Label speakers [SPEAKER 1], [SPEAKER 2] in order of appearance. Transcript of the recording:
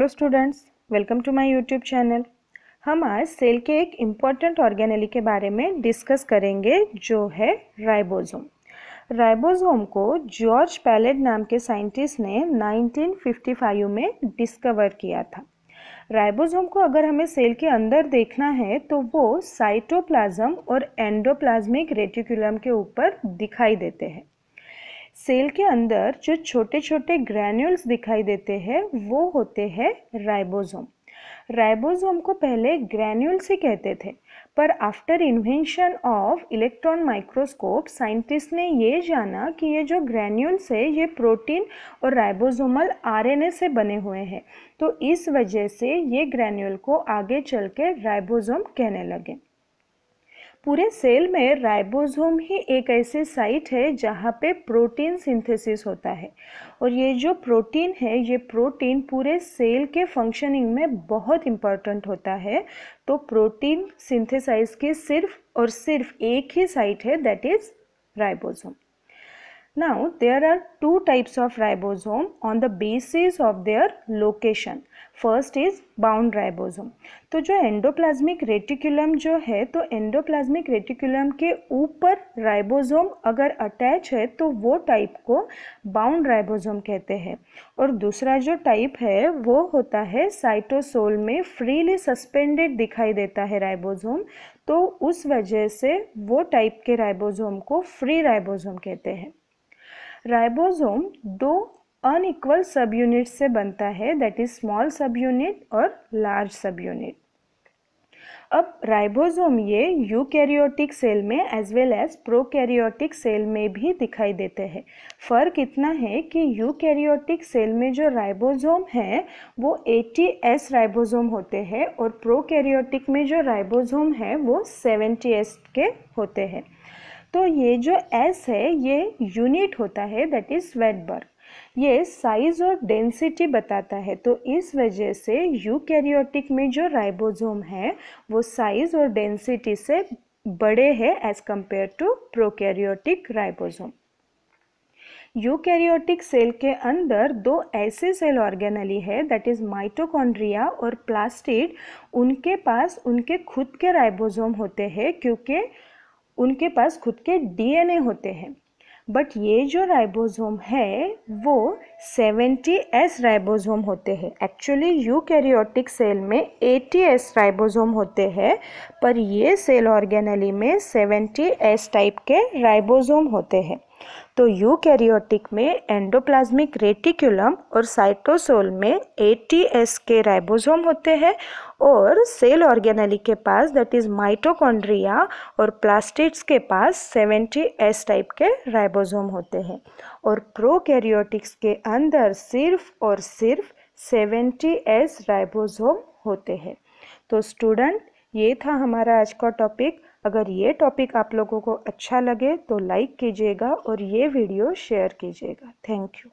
[SPEAKER 1] Hello students welcome to my YouTube channel हम आज cell के एक इम्पॉर्टेंट ऑर्गेनली के बारे में डिस्कस करेंगे जो है राइबोसोम राइबोसोम को जॉर्ज पैलेट नाम के साइंटिस्ट ने 1955 में डिस्कवर किया था राइबोसोम को अगर हमें सेल के अंदर देखना है तो वो साइटोप्लाज्म और एंडोप्लाज्मिक रेटिकुलम के ऊपर दिखाई देते हैं सेल के अंदर जो छोटे छोटे ग्रैन्यूल्स दिखाई देते हैं वो होते हैं राइबोसोम राइबोसोम को पहले ग्रैन्यूल्स ही कहते थे पर after invention of electron microscope scientist ने ये जाना कि ये जो ग्रैन्यूल्स है ये प्रोटीन और राइबोसोमल आरएनए से बने हुए हैं तो इस वजह से ये ग्रैन्यूल को आगे चल के राइबोसोम कहने लगे पूरे सेल में राइबोसोम ही एक ऐसी साइट है जहाँ पे प्रोटीन सिंथेसिस होता है और ये जो प्रोटीन है ये प्रोटीन पूरे सेल के फंक्शनिंग में बहुत इम्पॉर्टेंट होता है तो प्रोटीन सिंथेसाइज की सिर्फ और सिर्फ एक ही साइट है that is ribosome Now there are two types of ribosome on the basis of their location. First is bound ribosome तो जो एंडोप्लाज्मिक रेटिकुलम जो है तो एंडोप्लाज्मिक रेटिकुलम के ऊपर राइबोसोम अगर अटैच है तो वो टाइप को बाउंड राइबोसोम कहते हैं और दूसरा जो टाइप है वो होता है साइटोसोल में फ्रीली सस्पेंडेड दिखाई देता है राइबोसोम तो उस वजह से वो टाइप के राइबोसोम को फ्री राइबोसोम कहते हैं राइबोसोम दो अनइक्वल सब यूनिट से बनता है that is small subunit और लार्ज सब यूनिट अब राइबोसोम ये यूकैरियोटिक सेल में as well as prokaryotic cell में भी दिखाई देते हैं फर्क इतना है कि यूकैरियोटिक सेल में जो राइबोसोम है वो एस राइबोसोम होते हैं और प्रोकैरियोटिक में जो राइबोसोम है वो सेवेंटी एस के होते हैं तो ये जो एस है ये यूनिट होता है दैट इज़ वेटबर्ग ये साइज और डेंसिटी बताता है तो इस वजह से यूकैरियोटिक में जो राइबोसोम है वो साइज और डेंसिटी से बड़े हैं as compare to prokaryotic ribosome eukaryotic cell के अंदर दो ऐसे सेल ऑर्गेनली है दैट इज़ माइटोकॉन्ड्रिया और प्लास्टिड उनके पास उनके खुद के राइबोसोम होते हैं क्योंकि उनके पास खुद के डीएनए होते हैं बट ये जो राइबोसोम है वो 70 एस राइबोसोम होते हैं एक्चुअली यूकैरियोटिक सेल में 80 एस राइबोसोम होते हैं पर ये सेल ऑर्गेनली में 70 एस टाइप के राइबोसोम होते हैं तो यूकैरियोटिक में एंडोप्लाज्मिक रेटिकुलम और साइटोसोल में एटीएस के राइबोसोम होते हैं और सेल ऑर्गेनली के पास दैट इज माइटोकॉन्ड्रिया और प्लास्टिड्स के पास सेवेंटी एस टाइप के राइबोसोम होते हैं और प्रोकैरियोटिक्स के अंदर सिर्फ और सिर्फ सेवेंटी एस राइबोसोम होते हैं तो स्टूडेंट ये था हमारा आज का टॉपिक अगर ये टॉपिक आप लोगों को अच्छा लगे तो लाइक कीजिएगा और ये वीडियो शेयर कीजिएगा थैंक यू